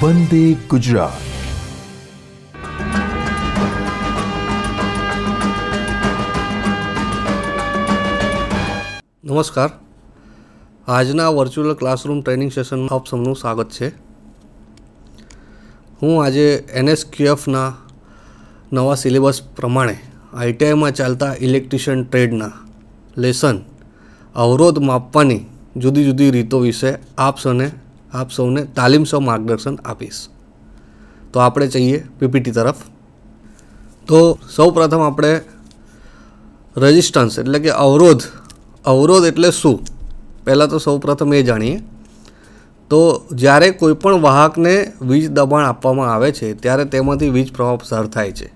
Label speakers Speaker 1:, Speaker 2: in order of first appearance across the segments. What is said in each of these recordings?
Speaker 1: વંદે ગુજરાત નમસ્કાર આજના virtual classroom training session આપ સૌનું સ્વાગત છે હું આજે એનએસક્યુએફના નવા સિલેબસ પ્રમાણે આઈટીઆઈમાં ચાલતા ઇલેક્ટ્રિશિયન ટ્રેડના લેસન અવરોધ માપવાની જુદી જુદી રીતો વિશે આપ સૌને આપ સૌને તાલીમ સૌ માર્ગદર્શન આપીશ તો આપણે જઈએ પીપીટી તરફ તો સૌપ્રથમ આપણે રજિસ્ટન્સ એટલે કે અવરોધ અવરોધ એટલે શું પહેલાં તો સૌ પ્રથમ એ જાણીએ તો જ્યારે કોઈપણ વાહકને વીજ દબાણ આપવામાં આવે છે ત્યારે તેમાંથી વીજ પ્રવાહ પસાર થાય છે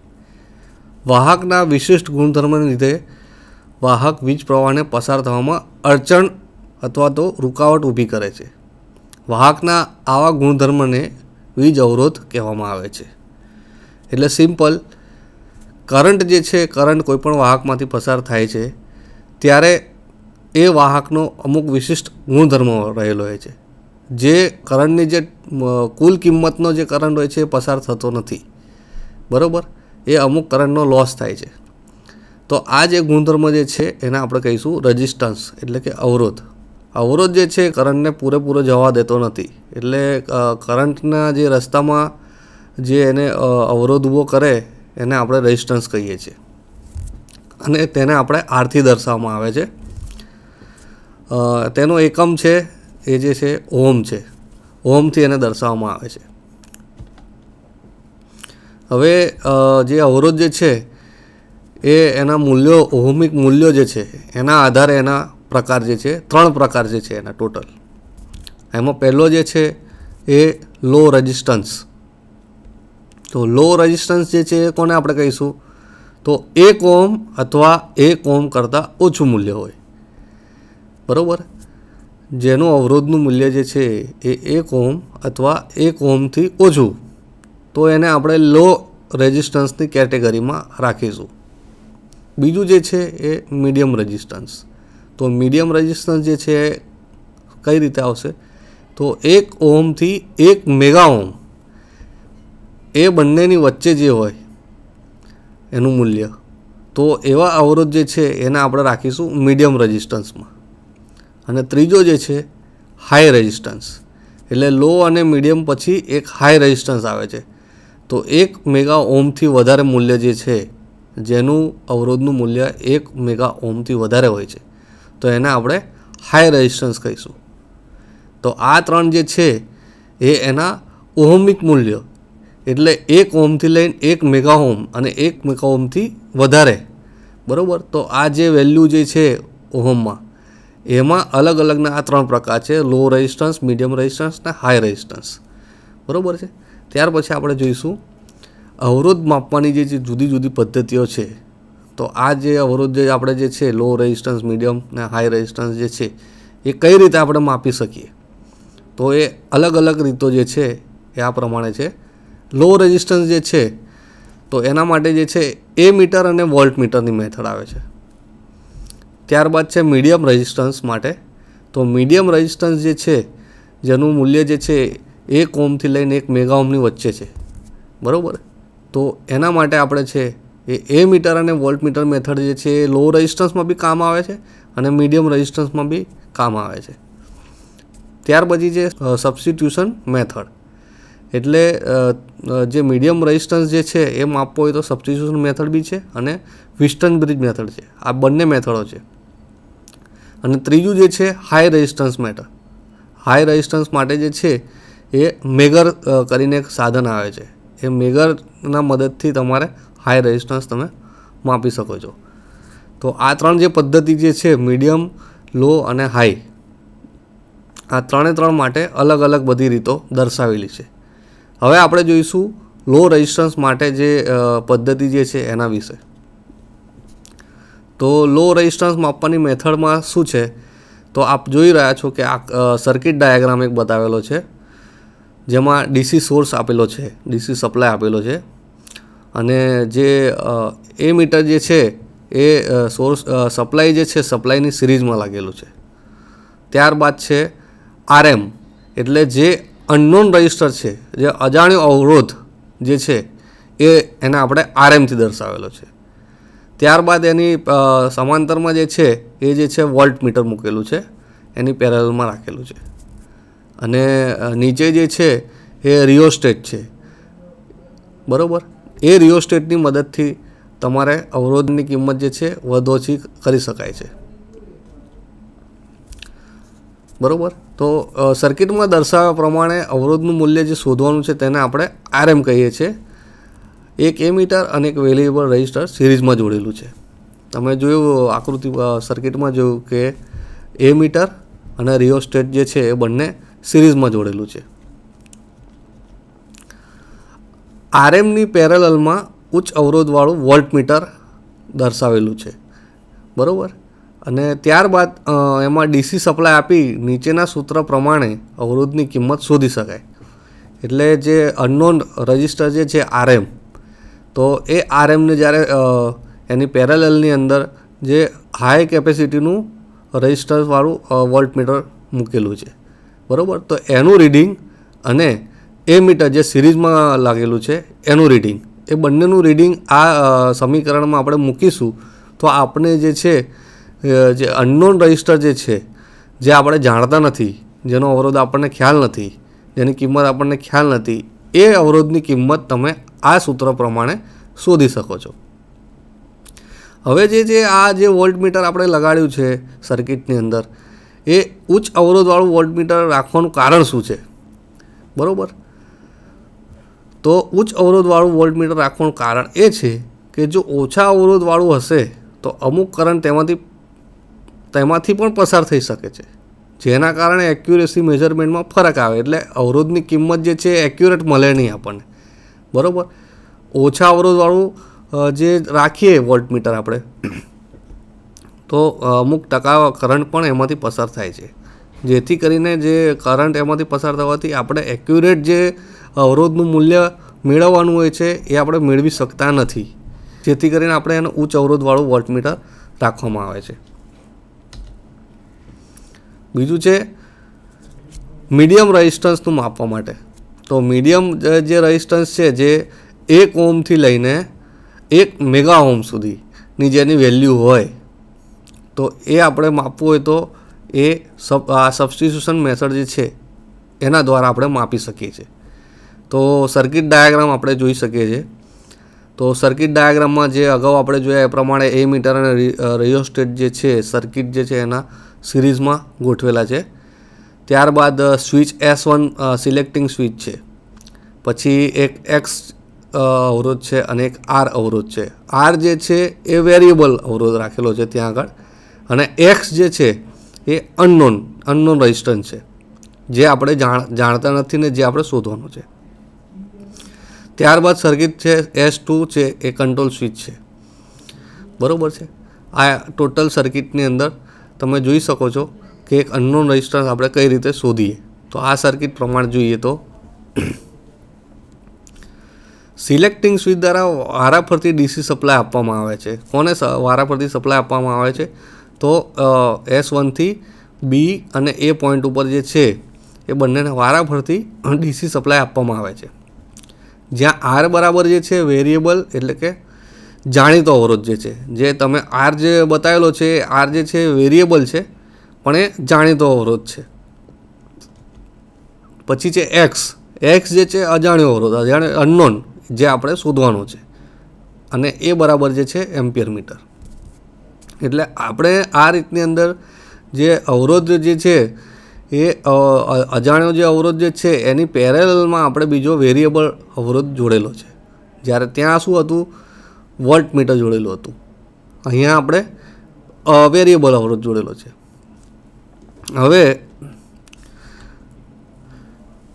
Speaker 1: વાહકના વિશિષ્ટ ગુણધર્મને લીધે વાહક વીજ પ્રવાહને પસાર થવામાં અડચણ અથવા તો રૂકાવટ ઊભી કરે છે વાહકના આવા ગુણધર્મને વીજ અવરોધ કહેવામાં આવે છે એટલે સિમ્પલ કરંટ જે છે કરંટ કોઈપણ વાહકમાંથી પસાર થાય છે ત્યારે એ વાહકનો અમુક વિશિષ્ટ ગુણધર્મ રહેલો હોય છે જે કરંટની જે કુલ કિંમતનો જે કરંટ હોય છે એ પસાર થતો નથી બરાબર એ અમુક કરંટનો લોસ થાય છે તો આ જે ગુણધર્મ જે છે એને આપણે કહીશું રજિસ્ટન્સ એટલે કે અવરોધ અવરોધ જે છે કરંટને પૂરેપૂરો જવા દેતો નથી એટલે કરંટના જે રસ્તામાં જે એને અવરોધ ઊભો કરે એને આપણે રેઝિસ્ટન્સ કહીએ છીએ અને તેને આપણે આરથી દર્શાવવામાં આવે છે તેનો એકમ છે એ જે છે ઓમ છે ઓમથી એને દર્શાવવામાં આવે છે હવે જે અવરોધ જે છે એ એના મૂલ્યો ઓહમિક મૂલ્યો જે છે એના આધારે એના પ્રકાર જે છે ત્રણ પ્રકાર જે છે એના ટોટલ એમાં પહેલો જે છે એ લો રજિસ્ટન્સ તો લો રજિસ્ટન્સ જે છે એ કોને આપણે કહીશું તો એક ઓમ અથવા એક ઓમ કરતાં ઓછું મૂલ્ય હોય બરાબર જેનું અવરોધનું મૂલ્ય જે છે એ એક ઓમ અથવા એક ઓમથી ઓછું તો એને આપણે લો રેઝિસ્ટન્સની કેટેગરીમાં રાખીશું બીજું જે છે એ મીડિયમ રેઝિસ્ટન્સ તો મીડિયમ રેઝિસ્ટન્સ જે છે કઈ રીતે આવશે તો એક ઓમથી એક મેગા ઓમ એ બંનેની વચ્ચે જે હોય એનું મૂલ્ય તો એવા અવરોધ જે છે એને આપણે રાખીશું મીડિયમ રેઝિસ્ટન્સમાં અને ત્રીજો જે છે હાઈ રેઝિસ્ટન્સ એટલે લો અને મીડિયમ પછી એક હાઈ રેઝિસ્ટન્સ આવે છે તો એક મેગા ઓમથી વધારે મૂલ્ય જે છે જેનું અવરોધનું મૂલ્ય એક મેગા ઓમથી વધારે હોય છે તો એને આપણે હાઈ રેઝિસ્ટન્સ કહીશું તો આ ત્રણ જે છે એ એના ઓહમિક મૂલ્ય એટલે એક ઓમથી લઈને એક મેગા ઓમ અને એક મેગા ઓમથી વધારે બરાબર તો આ જે વેલ્યુ જે છે ઓહમમાં એમાં અલગ અલગના આ ત્રણ પ્રકાર છે લો રેઝિસ્ટન્સ મીડિયમ રેઝિસ્ટન્સ અને હાઈ રેઝિસ્ટન્સ બરાબર છે ત્યાર પછી આપણે જોઈશું અવરોધ માપવાની જે જુદી જુદી પદ્ધતિઓ છે તો આ જે અવરોધ જે આપણે જે છે લો રેઝિસ્ટન્સ મીડિયમ ને હાઈ રેઝિસ્ટન્સ જે છે એ કઈ રીતે આપણે માપી શકીએ તો એ અલગ અલગ રીતો જે છે એ આ પ્રમાણે છે લો રેઝિસ્ટન્સ જે છે તો એના માટે જે છે એ મીટર અને વોલ્ટ મીટરની મેથડ આવે છે ત્યારબાદ છે મીડિયમ રેઝિસ્ટન્સ માટે તો મીડિયમ રેઝિસ્ટન્સ જે છે જેનું મૂલ્ય જે છે એક ઓમથી લઈને એક મેગા ઓમની વચ્ચે છે બરાબર તો એના માટે આપણે છે એ એ મીટર અને વોલ્ટ મીટર મેથડ જે છે એ લો રેઝિસ્ટન્સમાં બી કામ આવે છે અને મીડિયમ રેઝિસ્ટન્સમાં બી કામ આવે છે ત્યાર પછી જે સબસ્ટિટ્યુશન મેથડ એટલે જે મીડિયમ રેઝિસ્ટન્સ જે છે એ માપવો હોય તો સબસ્ટિટ્યુશન મેથડ બી છે અને વિસ્ટન બ્રિજ મેથડ છે આ બંને મેથડો છે અને ત્રીજું જે છે high resistance method high resistance માટે જે છે એ મેગર કરીને એક સાધન આવે છે એ મેગરના મદદથી તમારે હાઈ રેઝિસ્ટન્સ તમે માપી શકો છો તો આ ત્રણ જે પદ્ધતિ જે છે મીડિયમ લો અને હાઈ આ ત્રણે ત્રણ માટે અલગ અલગ બધી રીતો દર્શાવેલી છે હવે આપણે જોઈશું લો રેઝિસ્ટન્સ માટે જે પદ્ધતિ જે છે એના વિશે તો લો રેઝિસ્ટન્સ માપવાની મેથડમાં શું છે તો આપ જોઈ રહ્યા છો કે આ સર્કિટ ડાયાગ્રામ એક બતાવેલો છે જેમાં ડીસી સોર્સ આપેલો છે ડીસી સપ્લાય આપેલો છે અને જે એ મીટર જે છે એ સોર્સ સપ્લાય જે છે સપ્લાયની સિરીઝમાં લાગેલું છે ત્યારબાદ છે આરએમ એટલે જે અનનોન રજિસ્ટર છે જે અજાણ્યો અવરોધ જે છે એ એને આપણે આરએમથી દર્શાવેલો છે ત્યારબાદ એની સમાંતરમાં જે છે એ જે છે વોલ્ટ મીટર મૂકેલું છે એની પેરેલમાં રાખેલું છે અને નીચે જે છે એ રિયોસ્ટેટ છે બરાબર એ સ્ટેટની મદદથી તમારે અવરોધની કિંમત જે છે વધુ ઓછી કરી શકાય છે બરાબર તો સર્કિટમાં દર્શાવ્યા પ્રમાણે અવરોધનું મૂલ્ય જે શોધવાનું છે તેને આપણે આરએમ કહીએ છીએ એક એ મીટર અને એક વેલ્યુએબલ રજિસ્ટર સિરીઝમાં જોડેલું છે તમે જોયું આકૃતિ સર્કિટમાં જોયું કે એ મીટર અને સ્ટેટ જે છે એ બંને સિરીઝમાં જોડેલું છે આરએમની પેરેલલમાં ઉચ્ચ અવરોધવાળું વોલ્ટમીટર દર્શાવેલું છે બરાબર અને ત્યારબાદ એમાં ડીસી સપ્લાય આપી નીચેના સૂત્ર પ્રમાણે અવરોધની કિંમત શોધી શકાય એટલે જે અનનોન રજિસ્ટર જે છે આરએમ તો એ આરએમને જ્યારે એની પેરેલલની અંદર જે હાઈ કેપેસિટીનું રજિસ્ટરવાળું વોલ્ટમીટર મૂકેલું છે બરાબર તો એનું રીડિંગ અને એ મીટર જે સિરીઝમાં લાગેલું છે એનું રીડિંગ એ બંનેનું રીડિંગ આ સમીકરણમાં આપણે મૂકીશું તો આપણે જે છે જે અનનોન રજિસ્ટર જે છે જે આપણે જાણતા નથી જેનો અવરોધ આપણને ખ્યાલ નથી જેની કિંમત આપણને ખ્યાલ નથી એ અવરોધની કિંમત તમે આ સૂત્ર પ્રમાણે શોધી શકો છો હવે જે જે આ જે વોલ્ટમીટર આપણે લગાડ્યું છે સર્કિટની અંદર એ ઉચ્ચ અવરોધવાળું વોલ્ટમીટર રાખવાનું કારણ શું છે બરાબર તો ઉચ્ચ અવરોધવાળું વોલ્ટમીટર રાખવાનું કારણ એ છે કે જો ઓછા અવરોધવાળું હશે તો અમુક કરંટ તેમાંથી તેમાંથી પણ પસાર થઈ શકે છે જેના કારણે એક્યુરેસી મેજરમેન્ટમાં ફરક આવે એટલે અવરોધની કિંમત જે છે એક્યુરેટ મળે નહીં આપણને બરાબર ઓછા અવરોધવાળું જે રાખીએ વોલ્ટમીટર આપણે તો અમુક ટકા કરંટ પણ એમાંથી પસાર થાય છે જેથી કરીને જે કરંટ એમાંથી પસાર થવાથી આપણે એક્યુરેટ જે અવરોધનું મૂલ્ય મેળવવાનું હોય છે એ આપણે મેળવી શકતા નથી જેથી કરીને આપણે એનું ઉચ્ચ અવરોધવાળું વોલ્ટમીટર રાખવામાં આવે છે બીજું છે મીડિયમ રેઝિસ્ટન્સનું માપવા માટે તો મીડિયમ જે રેઝિસ્ટન્સ છે જે એક ઓમથી લઈને એક મેગા ઓમ સુધીની જેની વેલ્યુ હોય તો એ આપણે માપવું હોય તો એ સબ આ સબસ્ટિટ્યુશન મેથડ જે છે એના દ્વારા આપણે માપી શકીએ છીએ તો સર્કિટ ડાયાગ્રામ આપણે જોઈ શકીએ છીએ તો સર્કિટ ડાયાગ્રામમાં જે અગાઉ આપણે જોયા એ પ્રમાણે એ મીટર અને રિયોસ્ટેટ જે છે સર્કિટ જે છે એના સિરીઝમાં ગોઠવેલા છે ત્યારબાદ switch S one selecting switch છે પછી એક એક્સ અવરોધ છે અને એક આર અવરોધ છે આર જે છે એ વેરિયેબલ અવરોધ રાખેલો છે ત્યાં આગળ અને એક્સ જે છે એ અનનોન અનનોન રેઝિસ્ટન્સ છે જે આપણે જાણ જાણતા નથી ને જે આપણે શોધવાનું છે ત્યારબાદ સર્કિટ છે એસ ટુ છે એ કંટ્રોલ સ્વિચ છે બરાબર છે આ ટોટલ સર્કિટની અંદર તમે જોઈ શકો છો કે એક અનનોન રજિસ્ટન્સ આપણે કઈ રીતે શોધીએ તો આ સર્કિટ પ્રમાણે જોઈએ તો સિલેક્ટિંગ સ્વિચ દ્વારા વારાફરતી ડીસી સપ્લાય આપવામાં આવે છે કોને વારાફરતી સપ્લાય આપવામાં આવે છે તો એસ વનથી બી અને એ પોઈન્ટ ઉપર જે છે એ બંનેને વારાફરતી ડીસી સપ્લાય આપવામાં આવે છે જ્યાં આર બરાબર જે છે વેરિયેબલ એટલે કે જાણીતો અવરોધ જે છે જે તમે આર જે બતાવેલો છે આર જે છે વેરિયેબલ છે પણ એ જાણીતો અવરોધ છે પછી છે એક્સ એક્સ જે છે અજાણ્યો અવરોધ અજાણ્યો અનનોન જે આપણે શોધવાનો છે અને એ બરાબર જે છે એમ્પિયર મીટર એટલે આપણે આ રીતની અંદર જે અવરોધ જે છે એ અજાણ્યો જે અવરોધ જે છે એની પેરેલમાં આપણે બીજો વેરિયેબલ અવરોધ જોડેલો છે જ્યારે ત્યાં શું હતું વોલ્ટ મીટર જોડેલું હતું અહીંયા આપણે વેરિયેબલ અવરોધ જોડેલો છે હવે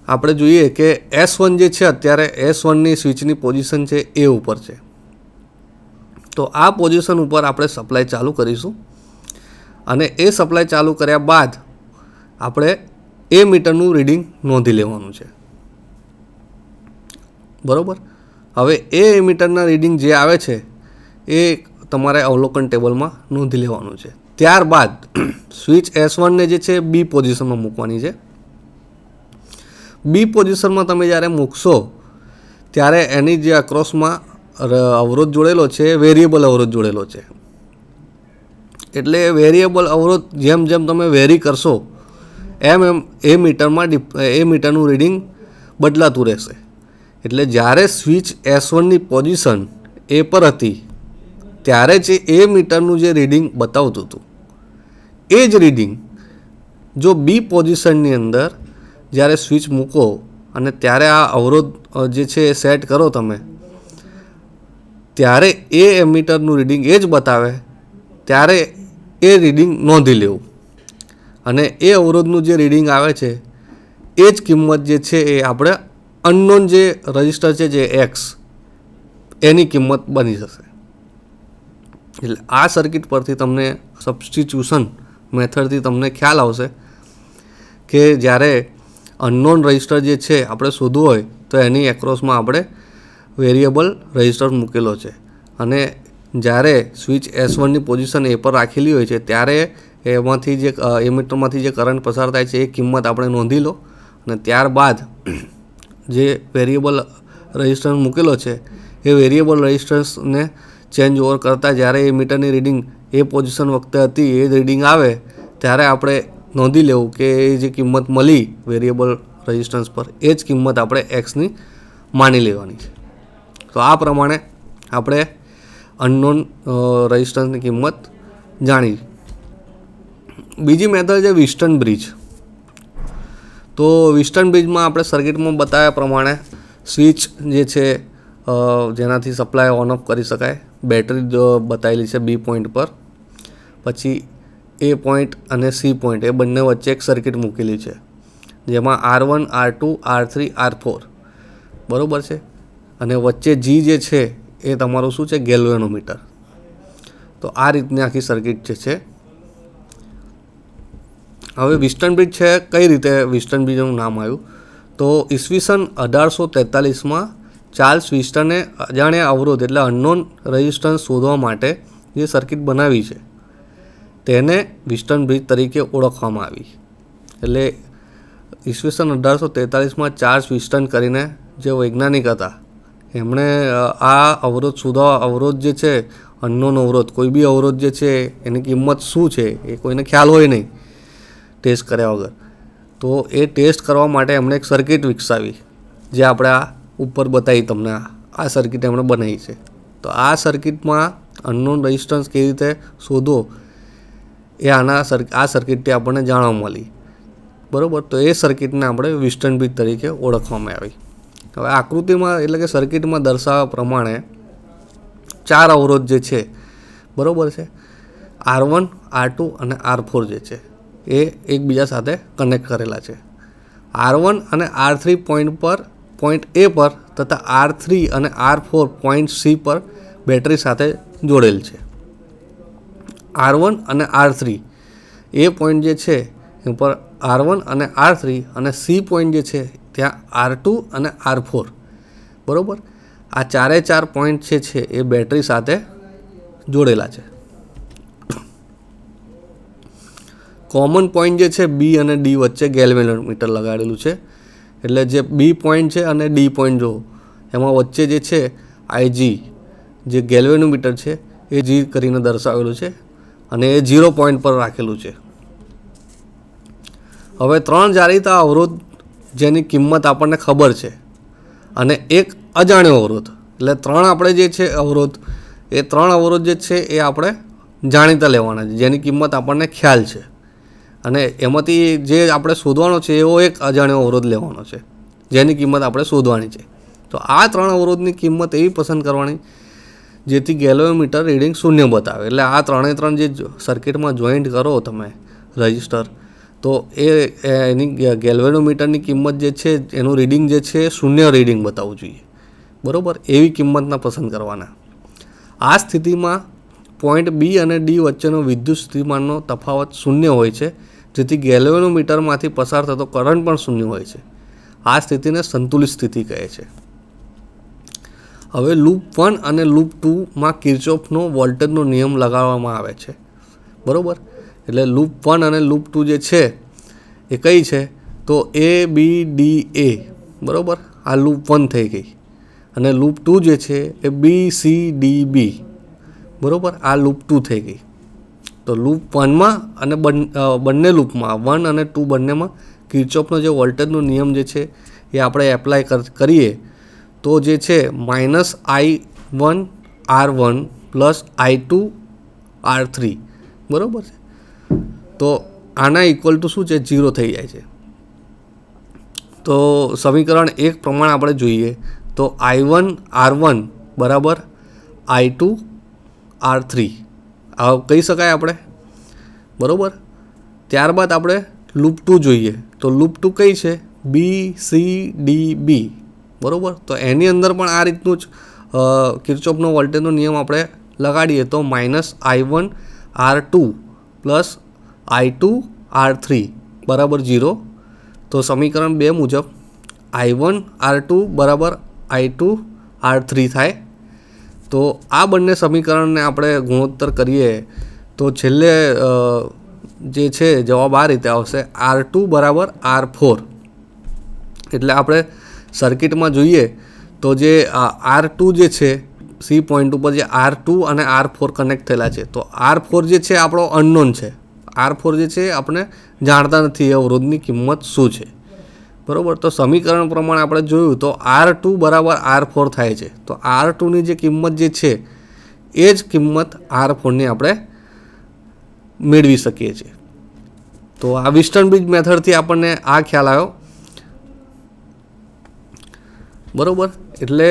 Speaker 1: આપણે જોઈએ કે એસ વન જે છે અત્યારે એસ વનની સ્વિચની પોઝિશન છે એ ઉપર છે તો આ પોઝિશન ઉપર આપણે સપ્લાય ચાલુ કરીશું અને એ સપ્લાય ચાલુ કર્યા બાદ આપણે એ મીટરનું રીડિંગ નોંધી લેવાનું છે બરાબર હવે એ મીટરના રીડિંગ જે આવે છે એ તમારે અવલોકન ટેબલમાં નોંધી લેવાનું છે ત્યારબાદ સ્વિચ એસ વનને જે છે બી પોઝિશનમાં મૂકવાની છે બી પોઝિશનમાં તમે જ્યારે મૂકશો ત્યારે એની જે અક્રોસમાં અવરોધ જોડેલો છે વેરિયેબલ અવરોધ જોડેલો છે એટલે વેરિયેબલ અવરોધ જેમ જેમ તમે વેરી કરશો એમ એમ એ મીટરમાં એ મીટરનું રીડિંગ બદલાતું રહેશે એટલે જ્યારે સ્વિચ એસ વનની પોઝિશન એ પર હતી ત્યારે જે એ મીટરનું જે રીડિંગ બતાવતું હતું એ જ રીડિંગ જો બી પોઝિશનની અંદર જ્યારે સ્વિચ મૂકો અને ત્યારે આ અવરોધ જે છે એ સેટ કરો તમે ત્યારે એ મીટરનું રીડિંગ એ જ બતાવે ત્યારે એ રીડિંગ નોંધી લેવું અને એ અવરોધનું જે રીડિંગ આવે છે એ જ કિંમત જે છે એ આપણે અનનોન જે રજિસ્ટર છે જે એક્સ એની કિંમત બની જશે એટલે આ સર્કિટ પરથી તમને સબસ્ટિટ્યુશન મેથડથી તમને ખ્યાલ આવશે કે જ્યારે અનનોન રજિસ્ટર જે છે આપણે શોધવું હોય તો એની એક્રોસમાં આપણે વેરિયેબલ રજિસ્ટર મૂકેલો છે અને જ્યારે સ્વિચ એસ વનની પોઝિશન એ પર રાખેલી હોય છે ત્યારે એમાંથી જે એમિટરમાંથી જે કરંટ પસાર થાય છે એ કિંમત આપણે નોંધી લો અને ત્યારબાદ જે વેરિયેબલ રજિસ્ટન્સ મૂકેલો છે એ વેરિયેબલ રજિસ્ટન્સને ચેન્જ ઓવર કરતાં જ્યારે એ મીટરની રીડિંગ એ પોઝિશન વખતે હતી એ જ રીડિંગ આવે ત્યારે આપણે નોંધી લેવું કે એ જે કિંમત મળી વેરિયેબલ રજિસ્ટન્સ પર એ જ કિંમત આપણે એક્સની માની લેવાની છે તો આ પ્રમાણે આપણે અનનોન રજિસ્ટન્સની કિંમત જાણી બીજી મેથડ છે વિસ્ટર્ન બ્રિજ તો વિસ્ટર્ન બ્રિજમાં આપણે સર્કિટમાં બતાવ્યા પ્રમાણે સ્વિચ જે છે જેનાથી સપ્લાય ઓન ઓફ કરી શકાય બેટરી બતાવેલી છે બી પોઈન્ટ પર પછી એ પોઈન્ટ અને સી પોઈન્ટ એ બંને વચ્ચે એક સર્કિટ મૂકેલી છે જેમાં R one R two R three R four બરાબર છે અને વચ્ચે જી જે છે એ તમારું શું છે ગેલ્વેનોમીટર તો આ રીતની આખી સર્કિટ જે છે હવે વિસ્ટર્ન બ્રિજ છે કઈ રીતે વિસ્ટર્ન બ્રિજનું નામ આવ્યું તો ઈસવીસન અઢારસો તેતાલીસમાં ચાર્લ્સ વિસ્ટને અજાણ્યા અવરોધ એટલે અનનોન રેઝિસ્ટન્સ શોધવા માટે જે સર્કિટ બનાવી છે તેને વિસ્ટર્ન બ્રિજ તરીકે ઓળખવામાં આવી એટલે ઈસવીસન અઢારસો તેતાલીસમાં ચાર્લ્સ વિસ્ટન કરીને જે વૈજ્ઞાનિક હતા એમણે આ અવરોધ શોધવા અવરોધ જે છે અનનોન અવરોધ કોઈ બી અવરોધ જે છે એની કિંમત શું છે એ કોઈને ખ્યાલ હોય નહીં ટેસ્ટ કર્યા વગર તો એ ટેસ્ટ કરવા માટે એમણે એક સર્કિટ વિકસાવી જે આપણે આ ઉપર બતાવી તમને આ સર્કિટ એમણે બનાવી છે તો આ સર્કિટમાં અનનોન રેઝિસ્ટન્સ કેવી રીતે શોધો એ આના સર આ સર્કિટથી આપણને જાણવા મળી બરાબર તો એ સર્કિટને આપણે વિસ્ટન બ્રિજ તરીકે ઓળખવામાં આવી હવે આકૃતિમાં એટલે કે સર્કિટમાં દર્શાવ્યા પ્રમાણે ચાર અવરોધ જે છે બરાબર છે આર વન આર ટુ અને આર ફોર જે છે એ એકબીજા સાથે કનેક્ટ કરેલા છે આર વન અને આર થ્રી પોઈન્ટ પર પોઈન્ટ એ પર તથા આર થ્રી અને આર ફોર પોઈન્ટ સી પર બેટરી સાથે જોડેલ છે આર વન અને આર થ્રી એ પોઈન્ટ જે છે એ પર આર વન અને આર થ્રી અને સી પોઈન્ટ જે છે ત્યાં આર ટુ અને આર ફોર બરાબર આ ચારે ચાર પોઈન્ટ જે છે એ બેટરી સાથે જોડેલા છે કોમન પોઈન્ટ જે છે બી અને ડી વચ્ચે ગેલ્વેનોમીટર લગાડેલું છે એટલે જે બી પોઈન્ટ છે અને ડી પોઈન્ટ જો એમાં વચ્ચે જે છે આઈજી જે ગેલ્વેનોમીટર છે એ જી કરીને દર્શાવેલું છે અને એ ઝીરો પોઈન્ટ પર રાખેલું છે હવે ત્રણ જાણીતા અવરોધ જેની કિંમત આપણને ખબર છે અને એક અજાણ્યો અવરોધ એટલે ત્રણ આપણે જે છે અવરોધ એ ત્રણ અવરોધ જે છે એ આપણે જાણીતા લેવાના છે જેની કિંમત આપણને ખ્યાલ છે અને એમાંથી જે આપણે શોધવાનો છે એવો એક અજાણ્યો અવરોધ લેવાનો છે જેની કિંમત આપણે શોધવાની છે તો આ ત્રણ અવરોધની કિંમત એવી પસંદ કરવાની જેથી ગેલોમીટર રીડિંગ શૂન્ય બતાવે એટલે આ ત્રણે ત્રણ જે સર્કિટમાં જોઈન્ટ કરો તમે રજિસ્ટર તો એ એની ગેલ્વેનોમીટરની કિંમત જે છે એનું રીડિંગ જે છે શૂન્ય રીડિંગ બતાવવું જોઈએ બરાબર એવી કિંમતના પસંદ કરવાના આ સ્થિતિમાં પોઈન્ટ બી અને ડી વચ્ચેનો વિદ્યુત સ્થિતિમાનનો તફાવત શૂન્ય હોય છે જેથી ગેલ્વેનોમીટરમાંથી પસાર થતો કરંટ પણ શૂન્ય હોય છે આ સ્થિતિને સંતુલિત સ્થિતિ કહે છે હવે લૂપ વન અને લૂપ ટુમાં કિર્ચોફનો વોલ્ટેજનો નિયમ લગાવવામાં આવે છે બરાબર એટલે લૂપ વન અને લૂપ ટુ જે છે એ કઈ છે તો એ બી ડી એ બરાબર આ લૂપ વન થઈ ગઈ અને લૂપ ટુ જે છે એ બી સી ડી બી બરાબર આ લૂપ ટુ થઈ ગઈ તો લૂપ વનમાં અને બંને લૂપમાં વન અને ટુ બંનેમાં કિર્ચોફનો જે વોલ્ટેજનો નિયમ જે છે એ આપણે એપ્લાય કરીએ તો જે છે minus I one R one plus I two R three બરાબર છે તો આના ઇક્વલ ટુ શું છે ઝીરો થઈ જાય છે તો સમીકરણ એક પ્રમાણે આપણે જોઈએ તો આઈ વન આર વન બરાબર આઈ ટુ આર થ્રી આ કહી શકાય આપણે બરાબર ત્યારબાદ આપણે લૂપ ટુ જોઈએ તો લૂપ ટુ કઈ છે બી સી ડી બી બરાબર તો એની અંદર પણ આ રીતનું જ કિર્ચોફનો વોલ્ટેજનો નિયમ આપણે લગાડીએ તો minus I one R two plus I two R three બરાબર ઝીરો તો સમીકરણ બે મુજબ આઈ વન આર ટુ બરાબર આઈ ટુ આર થ્રી થાય તો આ બંને સમીકરણને આપણે ગુણોત્તર કરીએ તો છેલ્લે જે છે જવાબ આ રીતે આવશે આર ટુ બરાબર આર ફોર એટલે આપણે સર્કિટમાં જોઈએ તો જે આર ટુ જે છે સી પોઈન્ટ ઉપર જે આર ટુ અને આર ફોર કનેક્ટ થયેલા છે તો આર ફોર જે છે આપણો અનનોન છે આર ફોર જે છે આપણે જાણતા નથી એ અવરોધની કિંમત શું છે બરાબર તો સમીકરણ પ્રમાણે આપણે જોયું તો આર ટુ બરાબર આર ફોર થાય છે તો આર ટુની જે કિંમત જે છે એ જ કિંમત આર ફોરની આપણે મેળવી શકીએ છીએ તો આ વિસ્ટર્ન બ્રિજ મેથડથી આપણને આ ખ્યાલ આવ્યો બરાબર એટલે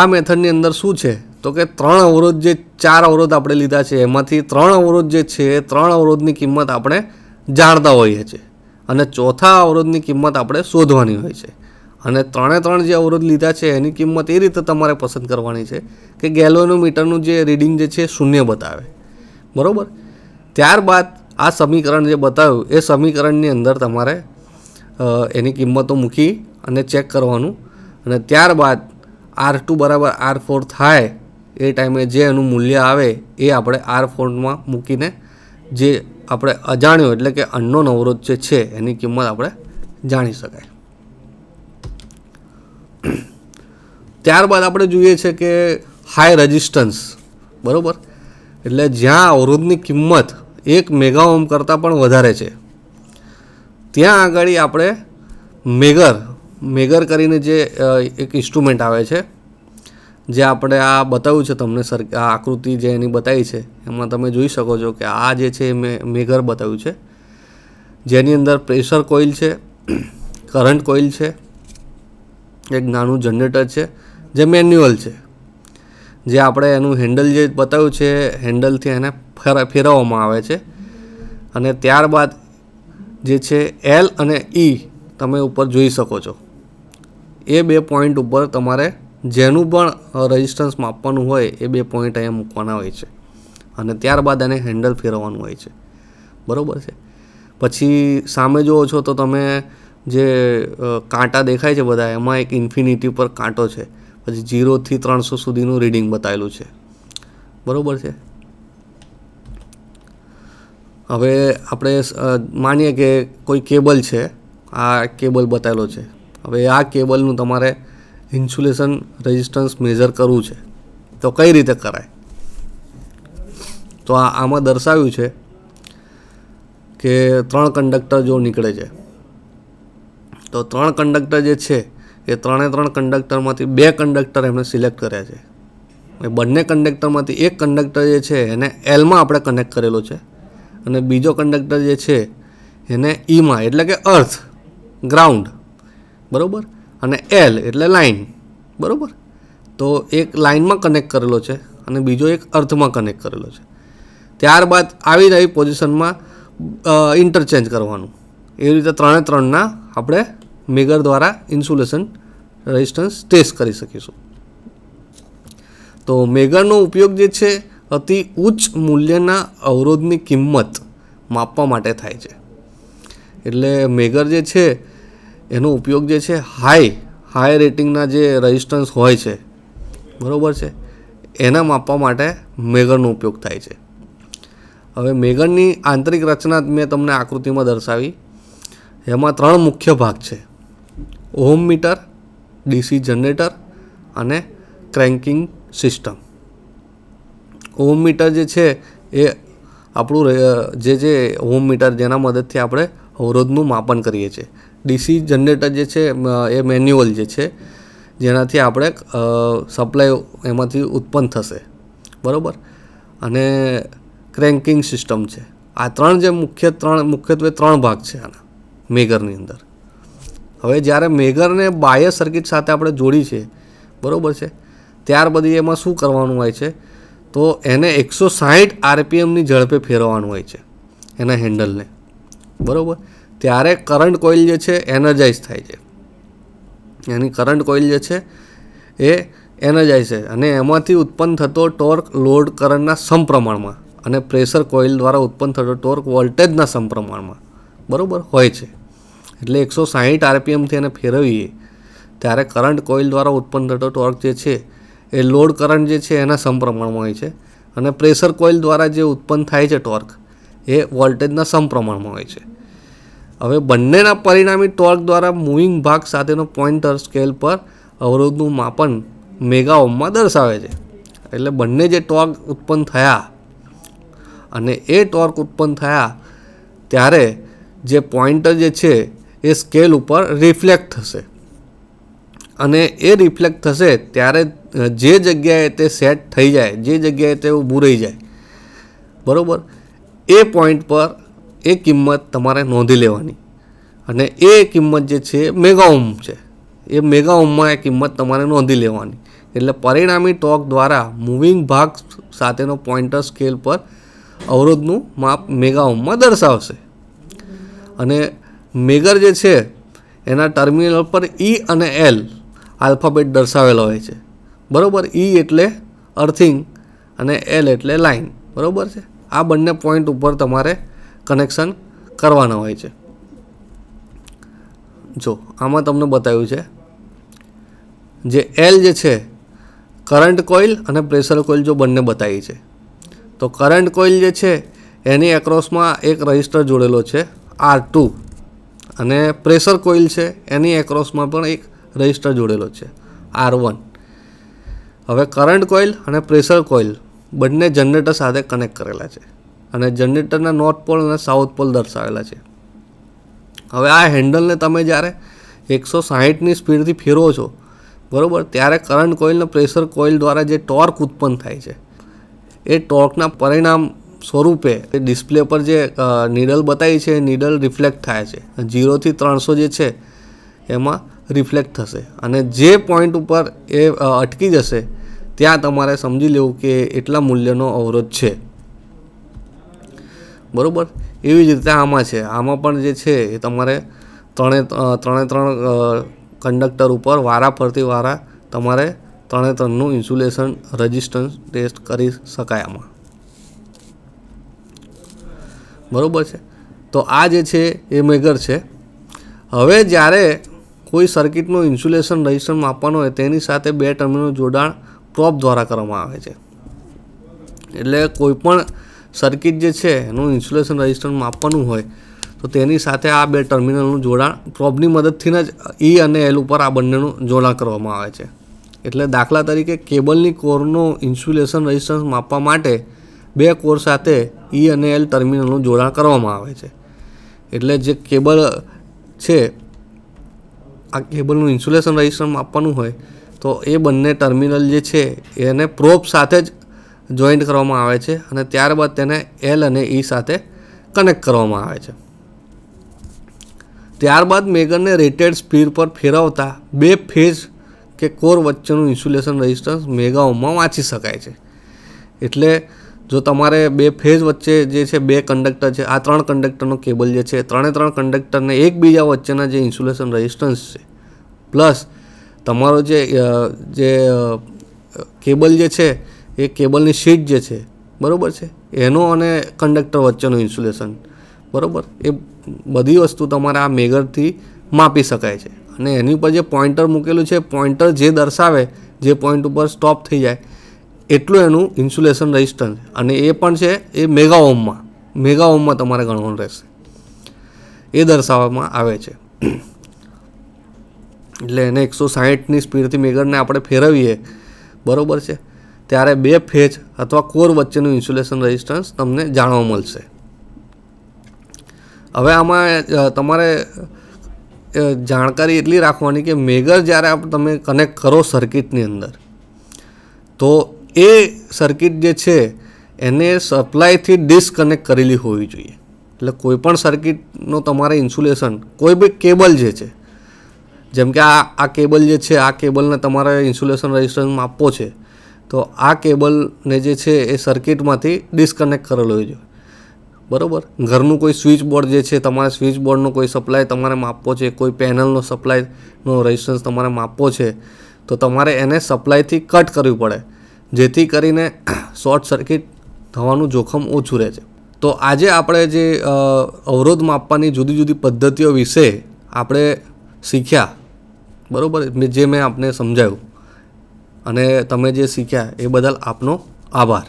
Speaker 1: આ મેથડની અંદર શું છે તો કે ત્રણ અવરોધ જે ચાર અવરોધ આપણે લીધા છે એમાંથી ત્રણ અવરોધ જે છે એ ત્રણ અવરોધની કિંમત આપણે જાણતા હોઈએ છીએ અને ચોથા અવરોધની કિંમત આપણે શોધવાની હોય છે અને ત્રણે ત્રણ જે અવરોધ લીધા છે એની કિંમત એ રીતે તમારે પસંદ કરવાની છે કે મીટરનું જે રીડિંગ જે છે શૂન્ય બતાવે બરાબર ત્યારબાદ આ સમીકરણ જે બતાવ્યું એ સમીકરણની અંદર તમારે એની કિંમતો મૂકી અને ચેક કરવાનું અને ત્યારબાદ આર ટુ બરાબર આર ફોર થાય એ ટાઈમે જે એનું મૂલ્ય આવે એ આપણે આર ફોરમાં મૂકીને જે આપણે અજાણ્યો એટલે કે અનનોન અવરોધ જે છે એની કિંમત આપણે જાણી શકાય ત્યારબાદ આપણે જોઈએ છે કે હાઈ રેઝિસ્ટન્સ બરાબર એટલે જ્યાં અવરોધની કિંમત એક મેગા ઓમ કરતાં પણ વધારે છે ત્યાં આગળ આપણે મેગર મેગર કરીને જે એક ઇન્સ્ટ્રુમેન્ટ આવે છે જે આપણે આ બતાવ્યું છે તમને સર આ આકૃતિ જે એની બતાવી છે એમાં તમે જોઈ શકો છો કે આ જે છે એ મેઘર બતાવ્યું છે જેની અંદર પ્રેશર કોઇલ છે કરંટ કોઇલ છે એક નાનું જનરેટર છે જે મેન્યુઅલ છે જે આપણે એનું હેન્ડલ જે બતાવ્યું છે હેન્ડલથી એને ફેરા ફેરવવામાં આવે છે અને ત્યારબાદ જે છે એલ અને ઈ તમે ઉપર જોઈ શકો છો એ બે પોઈન્ટ ઉપર તમારે જેનું પણ રજિસ્ટન્સ માપવાનું હોય એ બે પોઈન્ટ અહીંયા મૂકવાના હોય છે અને ત્યારબાદ એને હેન્ડલ ફેરવવાનું હોય છે બરાબર છે પછી સામે જુઓ છો તો તમે જે કાંટા દેખાય છે બધા એમાં એક ઇન્ફિનિટી પર કાંટો છે પછી જીરોથી ત્રણસો સુધીનું રીડિંગ બતાવેલું છે બરાબર છે હવે આપણે માનીએ કે કોઈ કેબલ છે આ કેબલ બતાવેલો છે હવે આ કેબલનું તમારે ઇન્સ્યુલેશન રેઝિસ્ટન્સ મેઝર કરવું છે તો કઈ રીતે કરાય તો આ આમાં દર્શાવ્યું છે કે ત્રણ કંડક્ટર જો નીકળે છે તો ત્રણ કંડક્ટર જે છે એ ત્રણે ત્રણ કંડક્ટરમાંથી બે કંડક્ટર એમણે સિલેક્ટ કર્યા છે એ બંને કંડક્ટરમાંથી એક કંડક્ટર જે છે એને એલમાં આપણે કનેક્ટ કરેલો છે અને બીજો કંડક્ટર જે છે એને ઈમાં e એટલે કે અર્થ ગ્રાઉન્ડ બરાબર અને એલ એટલે લાઇન બરાબર તો એક લાઇનમાં કનેક્ટ કરેલો છે અને બીજો એક અર્થમાં કનેક્ટ કરેલો છે ત્યારબાદ આવી રહી પોઝિશનમાં ઇન્ટરચેન્જ કરવાનું એવી રીતે ત્રણે ત્રણના આપણે મેગર દ્વારા ઇન્સ્યુલેશન રેઝિસ્ટન્સ ટેસ્ટ કરી શકીશું તો મેગરનો ઉપયોગ જે છે અતિ ઉચ્ચ મૂલ્યના અવરોધની કિંમત માપવા માટે થાય છે એટલે મેગર જે છે એનો ઉપયોગ જે છે હાઈ હાઈ રેટિંગના જે રેઝિસ્ટન્સ હોય છે બરાબર છે એના માપવા માટે મેગરનો ઉપયોગ થાય છે હવે મેગરની આંતરિક રચના મેં તમને આકૃતિમાં દર્શાવી એમાં ત્રણ મુખ્ય ભાગ છે હોમ મીટર ડીસી જનરેટર અને ક્રેન્કિંગ સિસ્ટમ હોમ મીટર જે છે એ આપણું જે જે હોમ મીટર જેના મદદથી આપણે અવરોધનું માપન કરીએ છીએ ડીસી જનરેટર જે છે એ મેન્યુઅલ જે છે જેનાથી આપણે સપ્લાય એમાંથી ઉત્પન્ન થશે બરાબર અને ક્રેન્કિંગ સિસ્ટમ છે આ ત્રણ જે મુખ્ય ત્રણ મુખ્યત્વે ત્રણ ભાગ છે આના મેગરની અંદર હવે જ્યારે મેગરને બાહ્ય સર્કિટ સાથે આપણે જોડી છે બરાબર છે ત્યાર બધી એમાં શું કરવાનું હોય છે તો એને એકસો સાહીઠ આરપીએમની ઝડપે ફેરવવાનું હોય છે એના હેન્ડલને બરાબર ત્યારે કરંટ કોઇલ જે છે એનર્જાઇઝ થાય છે એની કરંટ કોઇલ જે છે એ એનર્જાઇઝ છે અને એમાંથી ઉત્પન્ન થતો ટોર્ક લોડ કરંટના સમપ્રમાણમાં અને પ્રેશર કોઇલ દ્વારા ઉત્પન્ન થતો ટોર્ક વોલ્ટેજના સમપ્રમાણમાં બરાબર હોય છે એટલે એકસો સાહીઠ આરપીએમથી એને ફેરવીએ ત્યારે કરંટ કોઇલ દ્વારા ઉત્પન્ન થતો ટોર્ક જે છે એ લોડ કરંટ જે છે એના સમપ્રમાણમાં હોય છે અને પ્રેશર કોઇલ દ્વારા જે ઉત્પન્ન થાય છે ટોર્ક એ વોલ્ટેજના સમપ્રમાણમાં હોય છે હવે બંનેના પરિણામી ટોર્ક દ્વારા મૂવિંગ ભાગ સાથેનો પોઇન્ટર સ્કેલ પર અવરોધનું માપન મેગા ઓમમાં દર્શાવે છે એટલે બંને જે ટોર્ક ઉત્પન્ન થયા અને એ ટોર્ક ઉત્પન્ન થયા ત્યારે જે પોઇન્ટર જે છે એ સ્કેલ ઉપર રિફ્લેક્ટ થશે અને એ રિફ્લેક્ટ થશે ત્યારે જે જગ્યાએ તે સેટ થઈ જાય જે જગ્યાએ તે ઊભું રહી જાય બરાબર એ પોઈન્ટ પર એ કિંમત તમારે નોંધી લેવાની અને એ કિંમત જે છે મેગા ઓમ છે એ મેગા ઓમમાં એ કિંમત તમારે નોંધી લેવાની એટલે પરિણામી ટોક દ્વારા મૂવિંગ ભાગ સાથેનો પોઇન્ટર સ્કેલ પર અવરોધનું માપ મેગા ઓમમાં દર્શાવશે અને મેગર જે છે એના ટર્મિનલ પર ઈ e અને એલ આલ્ફાબેટ દર્શાવેલા હોય છે બરાબર ઈ e એટલે અર્થિંગ અને એલ એટલે લાઇન બરાબર છે આ બંને પોઈન્ટ ઉપર તમારે કનેક્શન કરવાના હોય છે જો આમાં તમને બતાવ્યું છે જે એલ જે છે કરંટ કોઇલ અને પ્રેશર કોઇલ જો બંને બતાવી છે તો કરંટ કોઇલ જે છે એની એક્રોસમાં એક રજિસ્ટર જોડેલો છે આર ટુ અને પ્રેશર કોઇલ છે એની એક્રોસમાં પણ એક રજિસ્ટર જોડેલો છે આર વન હવે કરંટ કોઇલ અને પ્રેશર કોઇલ બંને જનરેટર સાથે કનેક્ટ કરેલા છે અને જનરેટરના નોર્થ પોલ અને સાઉથ પોલ દર્શાવેલા છે હવે આ હેન્ડલને તમે જ્યારે એકસો સાહીઠની સ્પીડથી ફેરો છો બરાબર ત્યારે કરંટ કોઇલના પ્રેશર કોઇલ દ્વારા જે ટોર્ક ઉત્પન્ન થાય છે એ ટોર્કના પરિણામ સ્વરૂપે ડિસ્પ્લે પર જે નીડલ બતાવી છે એ નીડલ રિફ્લેક્ટ થાય છે જીરોથી ત્રણસો જે છે એમાં રિફ્લેક્ટ થશે અને જે પોઈન્ટ ઉપર એ અટકી જશે ત્યાં તમારે સમજી લેવું કે એટલા મૂલ્યનો અવરોધ છે બરાબર એવી જ રીતે આમાં છે આમાં પણ જે છે એ તમારે ત્રણે ત્રણે ત્રણ કંડક્ટર ઉપર વારા ફરતી વારા તમારે ત્રણે ત્રણનું ઇન્સ્યુલેશન રજિસ્ટન્સ ટેસ્ટ કરી શકાય આમાં બરાબર છે તો આ જે છે એ મેગર છે હવે જ્યારે કોઈ સર્કિટનું ઇન્સ્યુલેશન રજિસ્ટર માપવાનું હોય તેની સાથે બે ટર્મિનલ જોડાણ પ્રોપ દ્વારા કરવામાં આવે છે એટલે કોઈ પણ સર્કિટ જે છે એનું ઇન્સ્યુલેશન રજિસ્ટન્સ માપવાનું હોય તો તેની સાથે આ બે ટર્મિનલનું જોડાણ પ્રોબની મદદથીને જ ઈ e અને એલ ઉપર આ બંનેનું જોડાણ કરવામાં આવે છે એટલે દાખલા તરીકે કેબલની કોરનો ઇન્સ્યુલેશન રજિસ્ટન્સ માપવા માટે બે કોર સાથે ઈ e અને એલ ટર્મિનલનું જોડાણ કરવામાં આવે છે એટલે જે કેબલ છે આ કેબલનું ઇન્સ્યુલેશન રેઝિસ્ટન્સ માપવાનું હોય તો એ બંને ટર્મિનલ જે છે એને પ્રોબ સાથે જ જોઈન્ટ કરવામાં આવે છે અને ત્યારબાદ તેને એલ અને ઈ e સાથે કનેક્ટ કરવામાં આવે છે ત્યારબાદ મેગનને રેટેડ સ્પીડ પર ફેરવતા બે ફેઝ કે કોર વચ્ચેનું ઇન્સ્યુલેશન રેઝિસ્ટન્સ મેગાઓમાં વાંચી શકાય છે એટલે જો તમારે બે ફેઝ વચ્ચે જે છે બે કંડક્ટર છે આ ત્રણ કંડક્ટરનો કેબલ જે છે ત્રણે ત્રણ કંડક્ટરને એકબીજા વચ્ચેના જે ઇન્સ્યુલેશન રેઝિસ્ટન્સ છે પ્લસ તમારો જે જે કેબલ જે છે એ કેબલની શીટ જે છે બરાબર છે એનો અને કંડક્ટર વચ્ચેનું ઇન્સ્યુલેશન બરાબર એ બધી વસ્તુ તમારે આ મેગરથી માપી શકાય છે અને એની ઉપર જે પોઈન્ટર મૂકેલું છે પોઈન્ટર જે દર્શાવે જે પોઈન્ટ ઉપર સ્ટોપ થઈ જાય એટલું એનું ઇન્સ્યુલેશન રેઝિસ્ટન્સ અને એ પણ છે એ મેગા ઓમમાં મેગા ઓમમાં તમારે ગણવાનું રહેશે એ દર્શાવવામાં આવે છે એટલે એને એકસો સાહીઠની સ્પીડથી મેગરને આપણે ફેરવીએ બરાબર છે ત્યારે બે ફેજ અથવા કોર વચ્ચેનું ઇન્સ્યુલેશન રેઝિસ્ટન્સ તમને જાણવા મળશે હવે આમાં તમારે જાણકારી એટલી રાખવાની કે મેગર જ્યારે તમે કનેક્ટ કરો સર્કિટની અંદર તો એ સર્કિટ જે છે એને સપ્લાયથી ડિસ્કનેક્ટ કરેલી હોવી જોઈએ એટલે કોઈપણ સર્કિટનો તમારે ઇન્સ્યુલેશન કોઈ બી કેબલ જે છે જેમ કે આ આ કેબલ જે છે આ કેબલને તમારે ઇન્સ્યુલેશન રેઝિસ્ટન્સ આપવો છે તો આ કેબલને જે છે એ સર્કિટમાંથી ડિસ્કનેક્ટ કરેલો હોય છે બરાબર ઘરનું કોઈ સ્વિચ બોર્ડ જે છે તમારે સ્વિચ બોર્ડનો કોઈ સપ્લાય તમારે માપવો છે કોઈ પેનલનો સપ્લાયનો રેઝિસ્ટન્સ તમારે માપવો છે તો તમારે એને સપ્લાયથી કટ કરવી પડે જેથી કરીને શોર્ટ સર્કિટ થવાનું જોખમ ઓછું રહે છે તો આજે આપણે જે અવરોધ માપવાની જુદી જુદી પદ્ધતિઓ વિશે આપણે શીખ્યા બરાબર જે મેં આપને સમજાયું અને તમે જે શીખ્યા એ બદલ આપનો આભાર